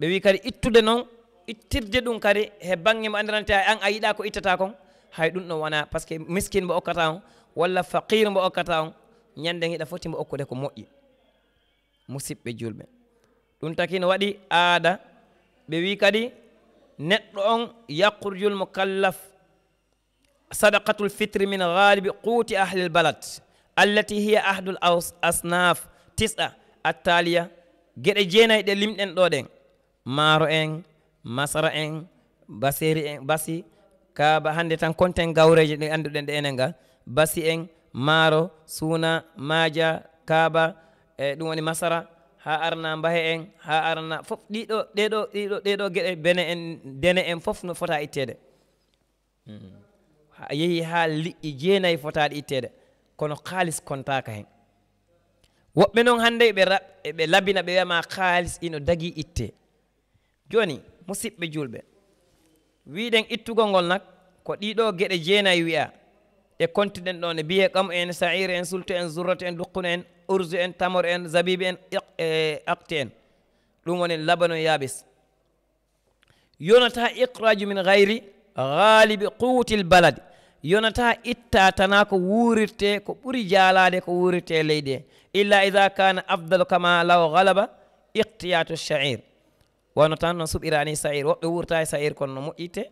ɓe wi kadi ittude noon ittirde ɗum kadi he bange mo andirante an a yiɗa ko ittata kon hay ɗum ɗon wona par ce que miskine mbo okkata on walla faqire mbo okkata on ñande hiɗa foti mbo okkude ko moƴƴi musibɓe julɓe ɗum taki no waɗi aada ɓe wi kadi neɗɗo on yaqrujul mukallaf sadakatul fitre min halibi quuti ahlil balad allati hiya ahdul asnaf tisɗa attaliya geɗe jeenayi ɗe limɗen ɗo ɗen maaro en masara en basiri en basi kaba hannde tan conten gawreje ɗe annduɗen ɗe enen ga basi en maaro suuna maaja kaba e ɗum woni masara ha arna mbahe en ha arna fof ɗiɗo ɗeɗo ɗiɗo ɗeɗo gueɗe bene en dene en fof no fota ittede a hmm. yeehi ha liƴƴi jeenayyi fotaɗe ittede kono haalis kontaka hen woɓɓe noon hannde ɓe ɓe labina ɓe wiyama haalis ino dagui itte joni musidɓe julɓe wiɗen ittugol ngol nak ko ɗiɗo gueɗe jeenayi wiya ɗe kontiɗen ɗon e biye ƙam en sahir en sultu en zurrate en dukkuno en urge en tamor en zabibe en e acte en ɗum woni labano yaɓis yonata iqraju min gayri galibe quwtil balad yonata itta tana ko wuurirte ko ɓuri jaalade ko wuurirte leydi he illa ida kana afdalu kama law galaba iqtiyato sahir wono tan no suɓirani sahir woɓɓe wurta e sahir kono no moƴƴitte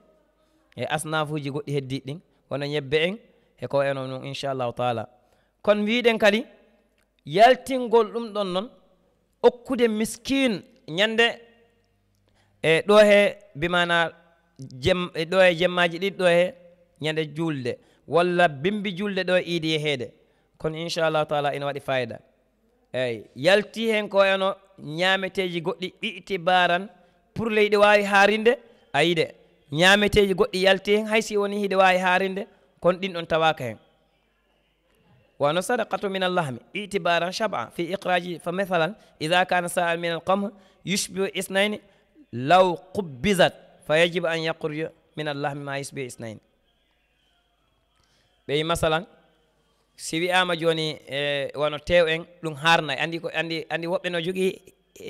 e asnafuji goɗɗi heddiɗi ɗin wono ñebbe en e ko eno ɗum inchallahu taala kon wiɗen kadi yaltingol ɗum ɗon noon okkude miskine ñande e ɗo he bimana jem e ɗo e jemmaji ɗiɗi ɗo he ñande julde walla bimbi julde ɗo e iidi yeheede kono inchallahu taala ina waɗi fayida eyi yalti hen ko eno ñaameteeji goɗɗi ɓiiti baaran pour leyɗe waawi haarinde a yii de ñaameteeji goɗɗi yaltii heen hay si woni hiɗe waawi haarinde kono ɗin ɗon tawaaka heen wano sadaqatu min allahmi itibaran chaban fi iqraji fa mathalan ida kana saa min alqamre yushbihu isnaine law qubbisat fa yajibu an yaqruja min allahmi ma yushbihu isnaine ɓeyi masalan si wiyaama jooni e wono tew en ɗum harnay anndi ko anndi anndi woɓɓe no jogii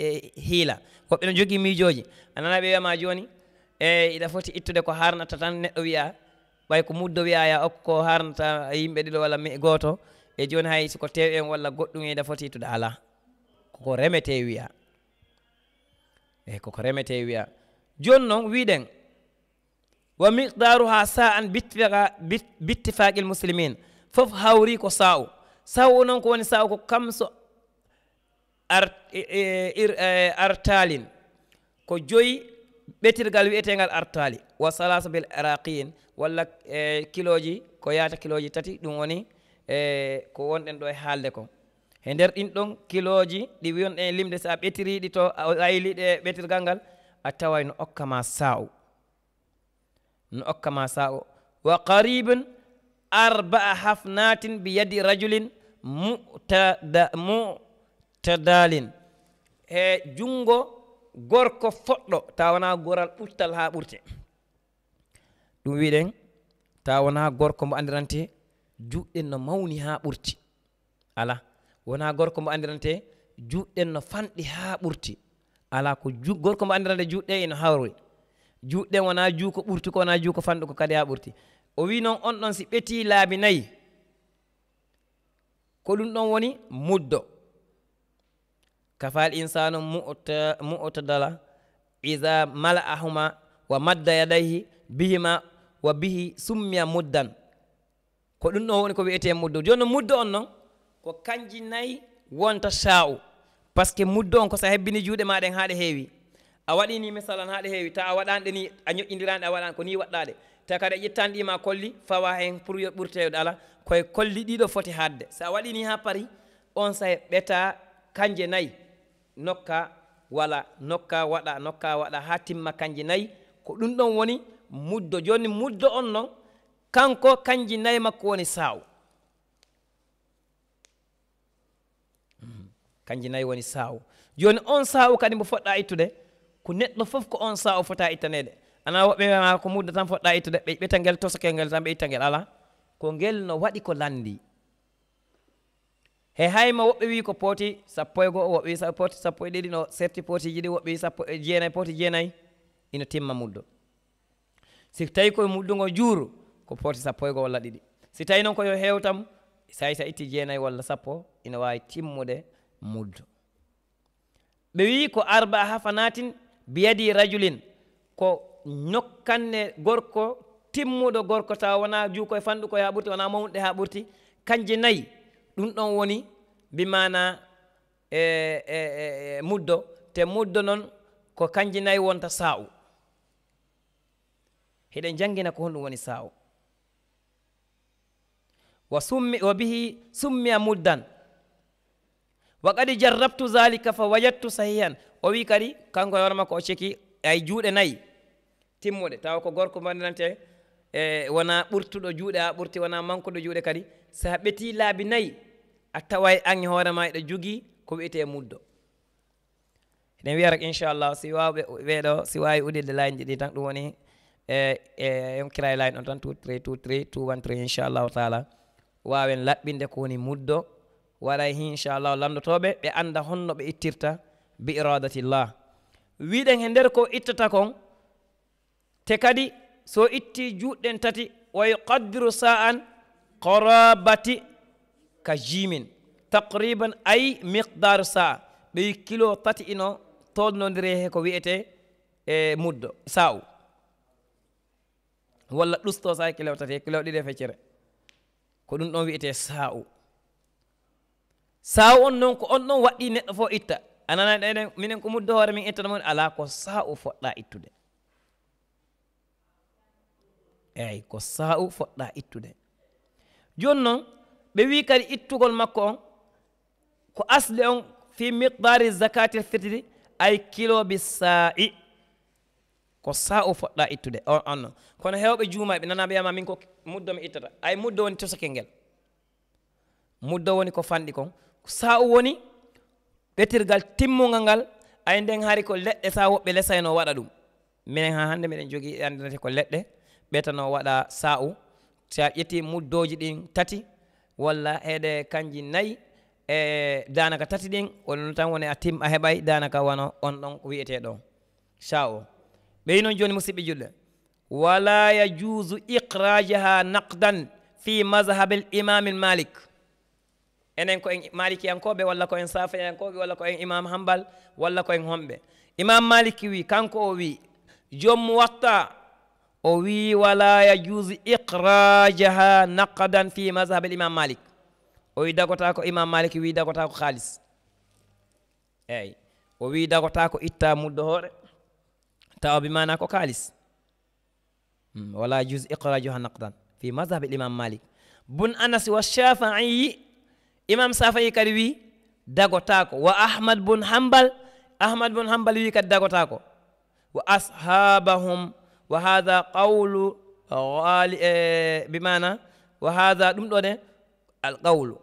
e, hiila woɓɓe no jogii miijooji a nanaa ɓe wiyama jooni e iɗa foti ittude ko harnata tan neɗɗo wiyaa ɓay ko muddo wiyaa ya okku ko harnata yimɓe ɗiɗo walla mi gooto e jooni hay siko tew en walla goɗɗum eɗa foti ittude alaa koko remetee wiyaa eyi koko remetee wiyaa jooni noon wiiɗen wa miqdaruha sa an bittifaqa bittifaqil muslimine fof hawri ko sa u sa u noon ko woni sa u ko kam so e, e, e, artalin ko joyi ɓetirgal wiyetegal artali wa salasa bil araqin walla e kiloji ko yata kiloji tati ɗum woni e ko wonɗen ɗo e haalde ko e nder ɗin ɗon kiloji ɗi wionɗen e limde sa ɓetiriɗi to ayliɗe ɓetirgal ngal a taway no okkama sa u no okkama sa u wa qaribun arba'a hafnatin bi yadi rajulin mutada mutadalin e junngo gorko foɗɗo taw wona goral ɓurtal haa ɓurte ɗum wiɗen taw wona gorko mbo andirante juɗɗen no mawni haa ɓurti ala wona gorko mbo andirante juɗɗen no fanɗi haa ɓurti ala ko gorko mbo andirante juɗɗe ino e hawri juɗɗen wona juu ko ɓurti ko wona juu ko fanɗi ko kadi haa ɓurti o wi noon on ɗon si ɓeti laabi nayi ko ɗum ɗon woni muddo kafal insanu mu'tadala ida mala ahuma wa madda yadayhi bihima wa bihi summiya muddan ko ɗum ɗon woni ko wiyete muddo joni muddo on noon ko kanji nayi wonta sha'u par ce que muddo on ko sa hebbini juuɗe maɗen haɗe heewi a waɗini misalan haɗe heewi ta a waɗanɗe ni a ñoƴƴidiraɗe a waɗani ko ni waɗɗaɗe te kadi ƴettanɗima kolli fawa hen pour yo ɓurteyoɗe ala koye kolli ɗiɗo foti hadde sa waɗini ha paari on sahe ɓeeta kanje nayyi nokka wala nokka waɗa nokka waɗa ha timma kanje nayyi ko ɗum ɗon woni muddo joni muddo on noon kanko kanje nayyi makko woni saw mm-hmm. kanje nayyi woni saw joni on saw kadi mbo fotɗa ittude ko neɗɗo foof ko on saw fota ittanede ana woɓɓe wiama ko mudda tan foɗɗa ittude ɓe ɓeta ngel tosokelngel tan ɓe itta ngel ala ko ngel no waɗi ko landi he hayma woɓɓe wi ko pooti sappo e goho woɓɓe wi pooti sappo e ɗiɗi no serti pooti jiɗi woɓɓe wi sappo e jeenayyi pooti jeenayyi ina timma muddo si tawi koye muddugo juuro ko pooti sappo e goho walla ɗiɗi si tawi noon koyo heew tam sayi sa itti jeenayyi walla sappo ina wawi timmude muddo ɓe wi ko arba ha fanatin biyadi rajulin ko ñokkanne gorko timmuɗo gorko tawa wona juukoy fanɗu koye ha ɓurti wona mawnuɗe ha ɓurti kanje nayi ɗum ɗon woni mbimana e e, e e muddo te muddo noon ko kanje nayi wonta sawu heɗen jangina ko honɗum woni sawu wa summi wa bihi summiya muddan wa kadi jarrabtu zalika fa wajadtu sahihan o wi kadi kanko e hoore makko o ceki ay juuɗe nayi timmude taw ko gorko mbandinante e wona ɓurtuɗo juuɗe a ɓurti wona mankuɗo juuɗe kadi sa ɓeti laabi nayyi a tawa e agñe hoore ma eɗo jogii ko wiyete muddo eɗen wiya rek inchallah si wawɓe ɓeeɗo si wawi udirde layiji ɗi tan ɗum woni e e kira e layi ɗon tan 23 23 inchallahu taala wawen laɓɓinde ko woni muddo waɗa hi inchallahu landotoɓe ɓe anda honno ɓe ittirta bi iradatillah wiɗen he nder ko ittata kon te kadi so itti juutɗen tati wa yuqaddiru sa'an qarabati ka jimin taqriban ay miqdar sa'a ɓeyi kilo tati ino tolnodiri he ko wi'ete e muddo sa'u walla ɗusto sa e kilo tati e kilo ɗiɗi e feccere ko ɗum ɗon wi'ete sa'u sa'u on non ko on ɗon waɗɗi neɗɗo fo itta anana ɗeɗen minen ko muddo hoore min itta mum ala ko sa'u foɗɗa ittude eyi ko sa'u foɗɗa ittude jooni noon ɓe wi kadi ittugol makko on ko asli on fi miqdari zakati fitri ay kiloɓe saa'i ko sa'u foɗɗa ittude on on noon kono hewɓe juumaɓe nanaɓe yama min ko muddo mi ittata ay muddo woni tosake ngel muddo woni ko fanɗi kon sa'u woni ɓetirgal timmugal ngal ay nden haari ko leɗɗe sa woɓɓe lesayno waɗa ɗum minen ha hannde miɗen jogui andinate ko leɗɗe ɓeytano waɗa sa'u si a ƴetti muddoji ɗin tati walla heɗe kanji nayyi e danaka tati ɗin wonno tan woni a tim a heɓay danaka wano on ɗon ko wiyete ɗon sha'u ɓey noon joni musidɓe julɗe wala yajuusu iqrajaha naqdan fi mazhabe l imam l malik enen ko en malikiyankoɓe walla ko en safayankoɓe walla ko en imam hambal walla ko en homɓe imam malik wi kanko o wi jommu waqta o wii wala yajuse iqrajaha naqadan fi mazhab al imam malik o wi dagota ko imam malik wi dagota ko khalis eyi o wi dagota ko itta muddo hoore taw bi mana ko kalis hmm, wala yajuse iqrajaha naqdan fi mazhab al imam malik bun anas wa shafaiyi imam safayi kadi wi dagota ko wa ahmad bun hambal ahmad bun hambal wi kadi dagota ko wa ashabahum wa hadha qawlu ghali e eh, bimana wa hadha ɗum al qawlu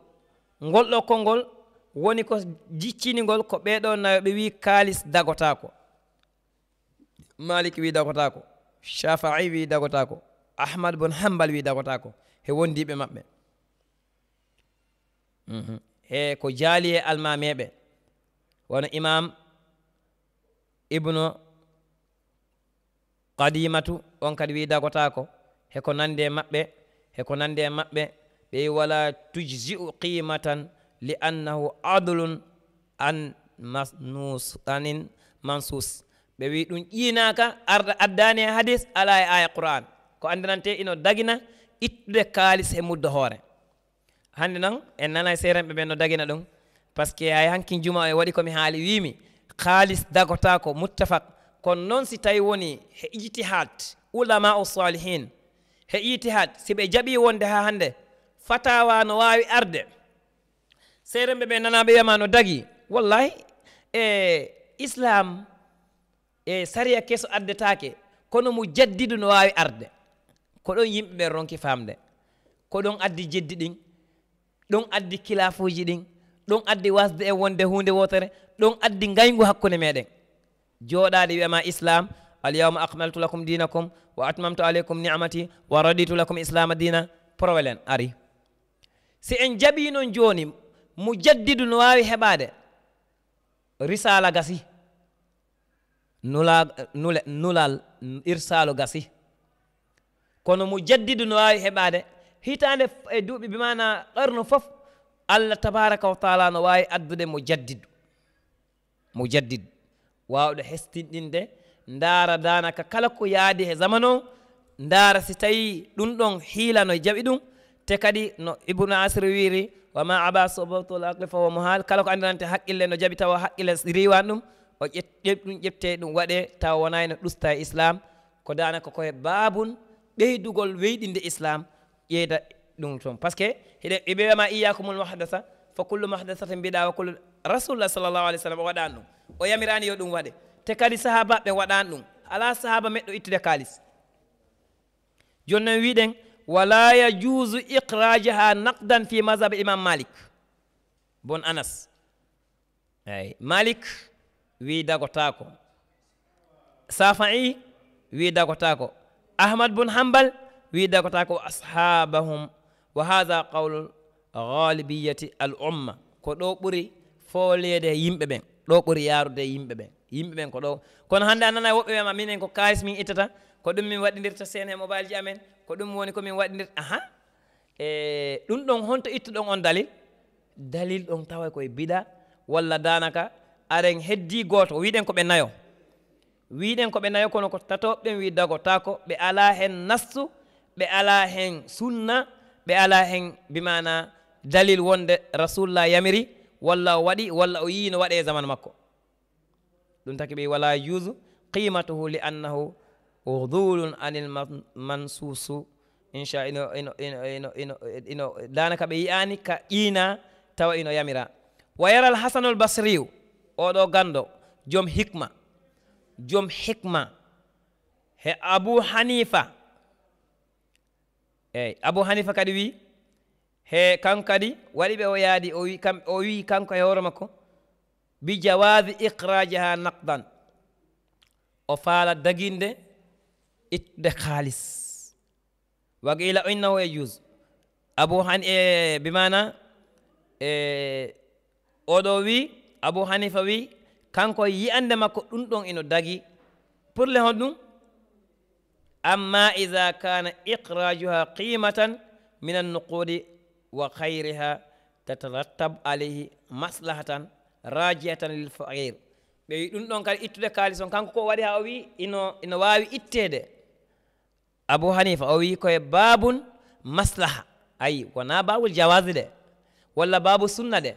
ngol ɗo ngol woni ko ngol ko na be wi kalis dagotako malik wi dagotako shafii wi dagotako ahmad bon hambal wi dagotako he wondiɓe maɓɓe e ko jaali e almameɓe wona imam ibnu qadimatu on kadi widagotako heko nande maɓɓe heko nande maɓɓe ɓe wala tujzi'u qimatan li annahu adlun an masnus anin mansus ɓe wi ɗum ƴinaka arda addani e hadis ala e aya qur'an ko andinante ino dagina ittude kalis e mudda hoore hande noon en nana e seeremɓe ɓe no dagina ɗum par ce que hay hankki juma o e waɗi komi haali wimi kalis dagotako muttafaq kono noon si tawi woni he ijtihad ulama u salihin he ijtihad si ɓe jaɓi wonde ha hannde fatawa no wawi arde seremɓe ɓe nanaɓe wiyama no dagi wallahi e islam e saria keso addetake kono mo jaddidu no wawi arde koɗon yimɓeɓe ronki famde koɗon addi jeddi ɗin ɗon addi kilafuji ɗin ɗon addi wasde e wonde hunde wotere ɗon addi gaygu hakkude meɗen jooɗaade wiyama islam alyawma akmaltu lakum dinakum wa atmamtu aleykum nicmati wa raditu lakum islama dina probléme ari si en jaɓii noon jooni mu jaddidu no waawi heɓaade risala gasi nula nule nulal irsalu gasi kono mu jaddidu no waawi heɓaade hitaande e duuɓi bi mana ɓarno fof allah tabaraka wa taala no waawi addude mo jaddidu mo jaddidu waawɗo hestinɗinde ndaara danaka kala ko yaadi e zaman o ndaara si tawi ɗum ɗon hiila no jaɓi ɗum te kadi no ibnu asir wiiri wama aba sobatul aqli fawa mohal kala ko anndirante haqqille no jaɓi tawa haqqille riwan ɗum o ƴeɗ ɗum ƴeftee ɗum waɗe tawa wonaa no ɗusta e islam ko danaka koye baabun ɓeydugol weyɗinde islam ƴeyda ɗum toon par ce que hiɗe ɓe wiyama iyakumul mahdasa fo kullu mahdasata mbiɗa wa kullu rasulullah sallllahu alih w sallam o waɗani ɗum o yamirani yo ɗum waɗe te kadi sahaba ɓe waɗani ɗum ala sahaba meɗɗo ittude kalis joni non wiɗen wala yajuusu iqraje ha naqdan fi mazhab imam malik bon anas eyyi malik wi dagotako safai wi dagotako ahmad bon hambal wi dagotako ashabahum wa hada qawlu galibiyati al umma ko ɗo ɓuri fooleede yimɓe ɓen ɗo ɓuri yaarude yimɓe ɓen yimɓe ɓen ko ɗo kono hannde a nana woɓɓe ɓema minen ko kaalis min ittata ko ɗum min waɗidirta sene mobile ji amen ko ɗum woni komin waɗidirta ahan e ɗum ɗon honto itta ɗon on dalil dalil ɗon tawa koye biɗa walla danaka aren heddi gooto wiɗen ko ɓe nayo wiɗen ko ɓe nayo kono ko tatoɓeɓen wi dago tako ɓe ala hen nastu ɓe ala hen sunna ɓe ala hen bimana dalil wonde rasulullah yamiri walla o waɗi walla o yii no waɗe e zaman makko ɗum taki ɓe wala juse qimatuhu li annahu dulun anil mansusu incha ino ino ino ino ino danaka ɓe yiyani ka qiina tawa ino yamira wa yaral hasanul basriu oɗo gando joom hikma joom hikma he abou hanifa eyyi abou hanifa kadi wii he kan kadi waɗi ɓe o yaadi o wii kanko e hoore makko bi jawadi iqraji ha naqdan o faala daginde ittude haalis waga ila innahu e jus abou hani e bi mana e oɗo wii abou hanifa wii kanko yiyande makko ɗum ɗon ino dagi purle hon ɗum amma ida kana iqrajuha qimatan minan nuquudi wa hayriha tatarattab alayhi maslahatan rajiatan lil fakir ɓewi ɗum ɗon kadi ittude kaalis on kanko ko waɗi ha o wi ino ino wawi ittede abou hanifa o wi koye babun maslaha ayi wona babul jawasi ɗe walla babu sunna ɗe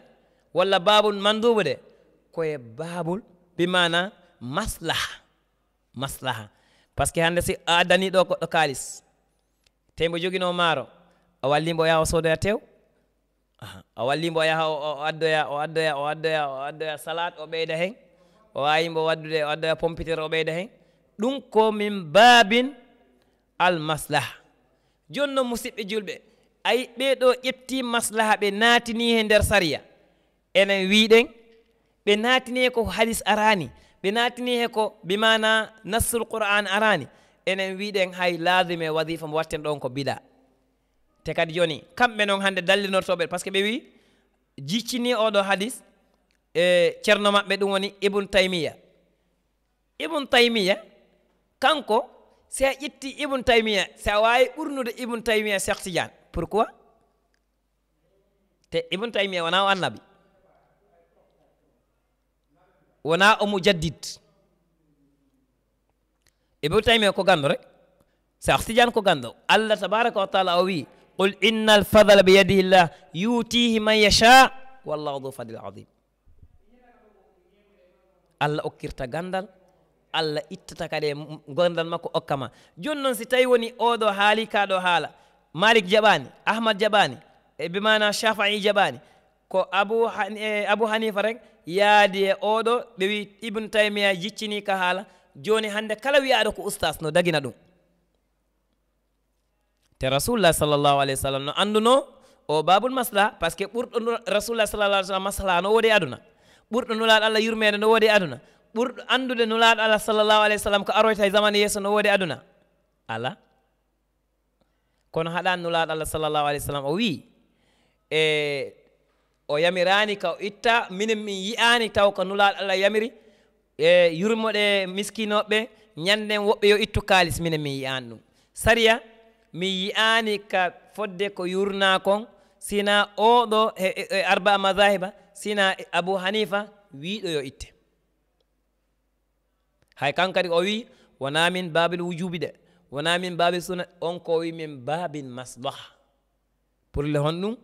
walla babun mandubu ɗe koye babul bimana maslaha maslaha par ce que hande si adaniɗo goɗɗo kaalis temo joguino maaro a wallimo o yaha o soodoya tew a wallimo o yaha o addoya o addoya o addoya o addoya salat o ɓeyda heen o wawimo waddude o addoya pompitere o ɓeyda heen ɗum ko min baabin almaslaha joni noon musidɓe julɓe ayi ɓeeɗo ƴetti maslaha ɓe naatini he nder sariya enen wiiɗen ɓe naatini ko hadis arani ɓe naatini he ko bimana nassul qur'an arani enen wiiɗen hay laadime wadifa mo watten ɗon ko bida te kadi joni kamɓe noon hannde dallinortoɓe par ce que ɓe wi jiccini oɗo hadis e ceerno maɓɓe ɗum woni ibne taymiya ibne taymiya kanko si a ƴetti ibne taymiya si a wawi ɓurnude ibne taymiya cheikh sidiane pourquoi te ibne taymiya wona o annabi wona omo jaddid ibne taymiya ko ganndo rek cheikh sidiane ko ganndo allah tabaraka wa taala o wi qul inna alfadala biyadihillah yutihi man yasha wallahu du fadil adim allah okkirta gandal allah ittata kadi e gandal makko okkama joni noon si tawi woni oɗo haali kaɗo haala malik jaɓani ahmad jaɓani e bimana chafai jaɓani ko abou hani, e abou hanifa rek yaadi e oɗo ɓe wi ibne taymiya jiccini ka haala joni hande kala wiyaɗo ko oustas no dagina ɗum te rasulullah sallallahu alayhi wa sallam no annduno o babul masla par ce que ɓurɗo rasulullah sallallah sallm masla no woodi aduna ɓurɗo nulaaɗo allah yurmede no woodi aduna ɓurɗo anndude nulaaɗo allah sallallahu alayhi wa sallam ko aroyta e zamane yeeso no woodi aduna ala kono haɗani nulaaɗo allah sallallahu alayhi wa sallam o wii e o yamirani ka o itta minen min yiyani taw ko nulaaɗo allah yamiri e yurmoɗe miskinoɓe ñannden woɓɓe yo ittu kaalis minen min yiyani ɗum saria mi yi'aani ka fodde ko yurnaa kon sina ooɗo e, e, e arbaa masahiba sina e abou hanifa wiiɗo yo itte hay kan kadi o wii wonaa min baabil wujubi de wonaa min baabil suna on ko wi min baabil maslaha pour le hon ɗum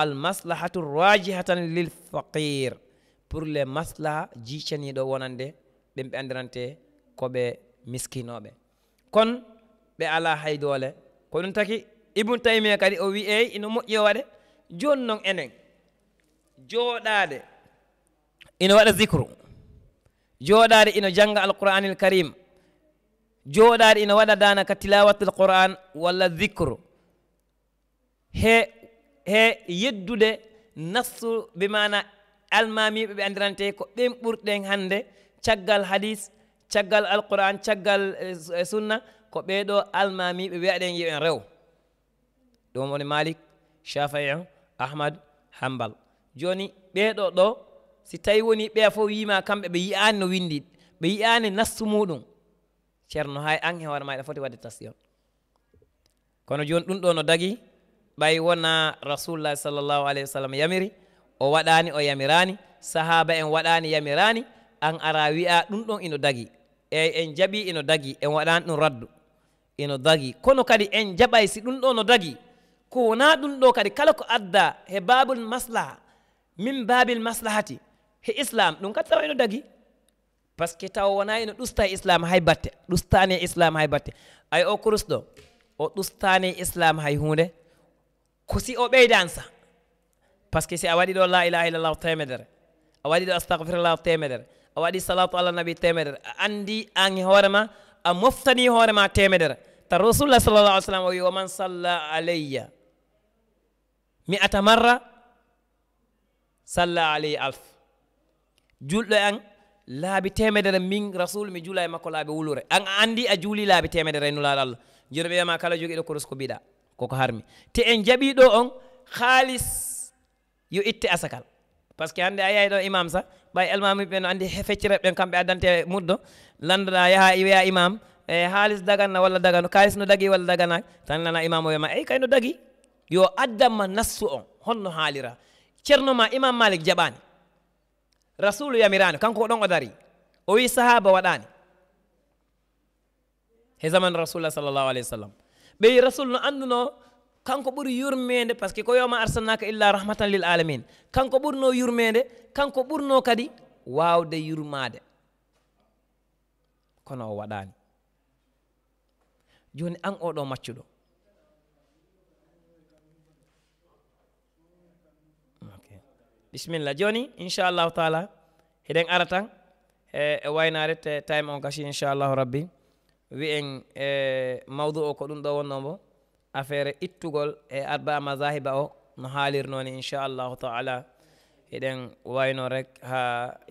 almaslahatu rajihatan lil faqir pour le maslaha jiiceniiɗo wonande ɓen ɓe anndirante ko ɓe miskinooɓe kon ɓe alaa haydoole ko ɗum taki ibne taymia kadi o wi eyi ino moƴƴi o waɗe joni noon enen jooɗade ina waɗa zicre jooɗade ina janga alqouranil karim jooɗade ina waɗa danaka tilawatel qouran walla zicre he he yeddude nassu be mana almamiɓe ɓe andirante ko ɓen ɓurɗen hande caggal hadis caggal alqouran caggal eh, eh, sunna ko ɓeeɗo almamiɓe wiyaɗen yo en rew ɗum woni malik shafa en ahmad hambal joni ɓeeɗo ɗo si tawi woni ɓe fof wima kamɓe ɓe yiyani no windi ɓe yiyani nastu muɗum ceerno hay an hewar maɗa foti wadde tasion kono joni ɗum ɗo no dagui ɓay wona rasulullah sallllahu alayhi wa sallam yamiri o waɗani o yamirani sahaba en waɗani yamirani an ara wiya ɗum ɗon ino dagui eyyi en jaaɓi ino dagui en waɗani ɗum raddu ino dagi kono kadi en jaɓay si ɗum ɗo no dagi ko wona ɗum ɗo kadi kala ko adda he babul maslaha min babil maslahati he islam ɗum kadi tawa ino dagi par ce que taw wona ino ɗusta e islam hay batte ɗustani e islam hay batte ay o krus ɗo o ɗustani e islam hay hunde ko si o ɓeydani sa par ce que si a waɗiɗo la ilaha illallahu temedere a waɗiɗo astahfirullahu temedere a waɗi salatu allah nabi temedere a andi an e hoorema a moftani hoorema temedere الرسول صلى الله عليه وسلم ومن صلى علي مئة مرة صلى علي ألف جل أن laabi temedere min rasul mi juula e makko laabi wulure an andi a juuli laabi temedere no laal allah jiro ɓeyama kala jogiɗo koros ko mbiɗa koko harmi te en jaɓiɗo on haalis yo itte asakal par ce que hannde a yahi ɗo imam sa ɓay elmamuɓe no andi feccireɓe ɓen kamɓe addante muddo landoɗa yaha weya imam eyyi haaliss dagana walla dagano kaliss no dagui walla daganak tan nana imamu wiyama eyyi kayno dagui yo addanma nassu on honno haalira ceernoma imam malik jaɓani rasulu yamirani kanko ko ɗon o dari o wi sahaba waɗani he zaman rasulullah sallllahu alayhi wa sallam ɓey rasul no anduno kanko ɓuuri yurmede par ce que ko yowma arsalnaka illa rahmatan lil alamin kanko ɓurno yurmede kanko ɓurno kadi wawde yurmade kono o waɗani joni an oɗo maccuɗo bisimilla joni inchallahu taala heɗen ara tan e e waynare te time on gasi inchallahu rabbi wiyen e mawdou o ko ɗum ɗo wonno mo affaire ittugol e arba masahiba o no haalirnoni inchallahu taala heɗen wayno rek ha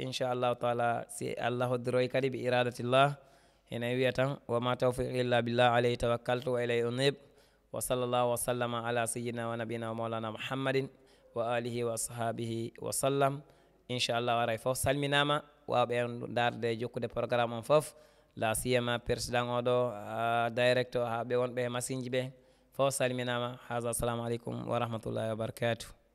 inchallahu taala si allah hoddiroy kadi ɓe iradatillah ene wiya tan woma tawfiq illa billah alayhi tawakkaltu wa ilayhi unib wa sallallahu wa sallama ala sayidina wa nabina wa mawlana mouhammadin wa alihi wa sahabihi wa sallam inchallahu aray foof salminama wawɓen darde jokkude programme on foof la siyama président oɗo direct o haɓe wonɓe e machine ji ɓe foof salminama haga assalamu aleykum wa rahmatullahi wa barakatuh